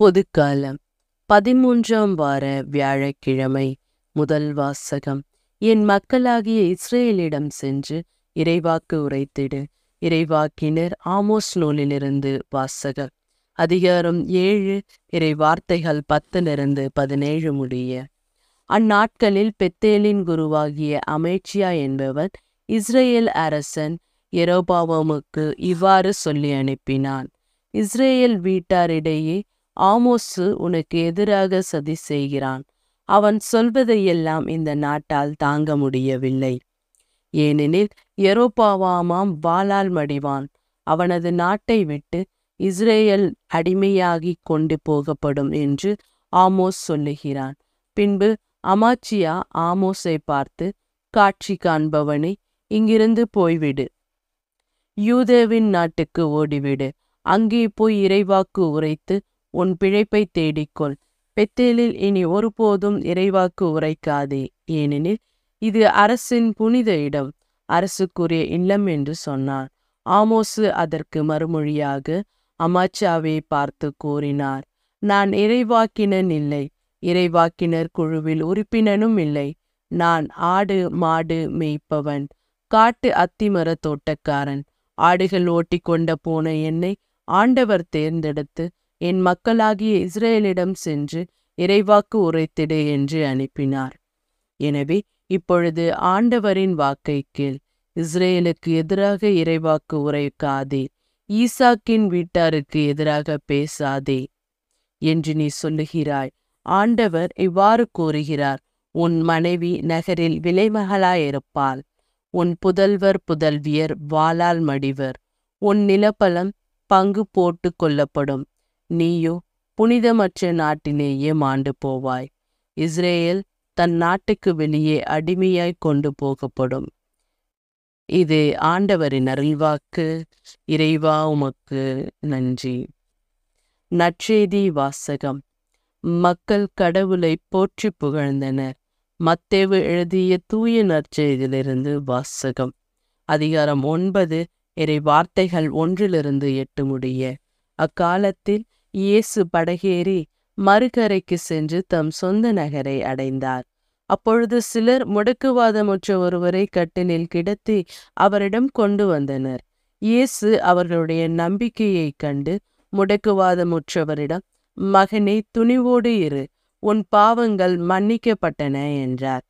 பொதுக்காலம் பதிமூன்றாம் வார வியாழக்கிழமை முதல் வாசகம் என் மக்களாகிய இஸ்ரேலிடம் சென்று இறைவாக்கு உரைத்திடு இறைவாக்கினர் ஆமோஸ் நூலிலிருந்து வாசகம் அதிகாரம் ஏழு இறை வார்த்தைகள் பத்திலிருந்து பதினேழு முடிய அந்நாட்களில் பெத்தேலின் குருவாகிய அமைச்சியா என்பவர் இஸ்ரேல் அரசன் எரோபாவமுக்கு இவ்வாறு சொல்லி அனுப்பினான் இஸ்ரேல் வீட்டாரிடையே ஆமோசு உனக்கு எதிராக சதி செய்கிறான் அவன் சொல்வதையெல்லாம் இந்த நாட்டால் தாங்க முடியவில்லை ஏனெனில் எரோபாவாமாம் வாளால் மடிவான் அவனது நாட்டை விட்டு இஸ்ரேல் அடிமையாகி கொண்டு போகப்படும் என்று ஆமோஸ் சொல்லுகிறான் பின்பு அமாச்சியா ஆமோஸை பார்த்து காட்சி காண்பவனை இங்கிருந்து போய்விடு யூதேவின் நாட்டுக்கு ஓடிவிடு அங்கே போய் இறைவாக்கு உரைத்து உன் பிழைப்பை தேடிக்கொள் பெத்தேலில் இனி ஒருபோதும் இறைவாக்கு உரைக்காதே ஏனெனில் இது அரசின் புனித இடம் அரசுக்குரிய இல்லம் என்று சொன்னார் ஆமோசு அதற்கு மறுமொழியாக அமாச்சாவை பார்த்து கூறினார் நான் இறைவாக்கினன் இல்லை இறைவாக்கினர் குழுவில் உறுப்பினனும் இல்லை நான் ஆடு மாடு மேய்ப்பவன் காட்டு அத்திமர தோட்டக்காரன் ஆடுகள் ஓட்டி கொண்ட போன என்னை ஆண்டவர் தேர்ந்தெடுத்து என் மக்களாகிய இஸ்ரேலிடம் சென்று இறைவாக்கு உரைத்திடு என்று அனுப்பினார் எனவே இப்பொழுது ஆண்டவரின் வாக்கை கீழ் இஸ்ரேலுக்கு எதிராக இறைவாக்கு உரைக்காதே ஈசாக்கின் வீட்டாருக்கு எதிராக பேசாதே என்று நீ சொல்லுகிறாய் ஆண்டவர் இவ்வாறு கூறுகிறார் உன் மனைவி நகரில் விலைமகளாயிருப்பாள் உன் புதல்வர் புதல்வியர் வாளால் மடிவர் உன் நிலப்பலம் பங்கு போட்டு கொள்ளப்படும் நீயோ புனிதமற்ற நாட்டிலேயே மாண்டு போவாய் இஸ்ரேல் தன் நாட்டுக்கு வெளியே அடிமையாய் கொண்டு போகப்படும் இது ஆண்டவரின் அருள்வாக்கு இறைவா உமக்கு நன்றி நற்செய்தி வாசகம் மக்கள் கடவுளை போற்றி புகழ்ந்தனர் மத்தேவு எழுதிய தூய நற்செய்தியிலிருந்து வாசகம் அதிகாரம் ஒன்பது இறை வார்த்தைகள் ஒன்றிலிருந்து எட்டு முடிய அக்காலத்தில் இயேசு படகேறி மறுகரைக்கு சென்று தம் சொந்த நகரை அடைந்தார் அப்பொழுது சிலர் முடக்குவாதமுற்ற ஒருவரை கட்டிலில் கிடத்தி அவரிடம் கொண்டு வந்தனர் இயேசு அவர்களுடைய நம்பிக்கையைக் கண்டு முடக்குவாதமுற்றவரிடம் மகனே துணிவோடு இரு உன் பாவங்கள் மன்னிக்கப்பட்டன என்றார்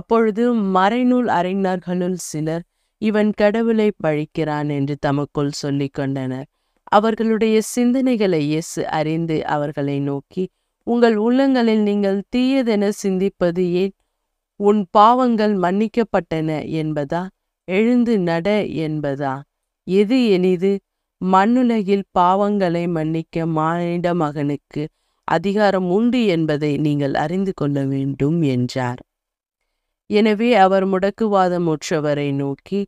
அப்பொழுது மறைநூல் அறிஞர்களுள் சிலர் இவன் கடவுளை பழிக்கிறான் என்று தமக்குள் சொல்லிக் கொண்டனர் அவர்களுடைய சிந்தனைகளை இயேசு அறிந்து அவர்களை நோக்கி உங்கள் உள்ளங்களில் நீங்கள் தீயதென சிந்திப்பது ஏன் உன் பாவங்கள் மன்னிக்கப்பட்டன என்பதா எழுந்து நட என்பதா எது எனிது மண்ணுலகில் பாவங்களை மன்னிக்க மானிட மகனுக்கு அதிகாரம் உண்டு என்பதை நீங்கள் அறிந்து கொள்ள வேண்டும் என்றார் எனவே அவர் முடக்குவாதமுற்றவரை நோக்கி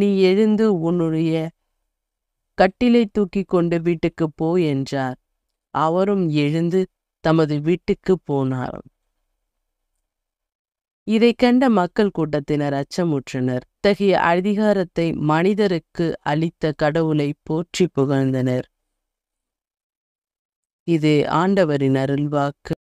நீ எழுந்து உன்னுடைய கட்டிலை தூக்கி கொண்டு வீட்டுக்கு போ என்றார் அவரும் எழுந்து தமது வீட்டுக்கு போனார் இதை கண்ட மக்கள் கூட்டத்தினர் அச்சமுற்றனர் இத்தகைய அதிகாரத்தை மனிதருக்கு அளித்த கடவுளை போற்றி புகழ்ந்தனர் இது ஆண்டவரின் அருள்வாக்கு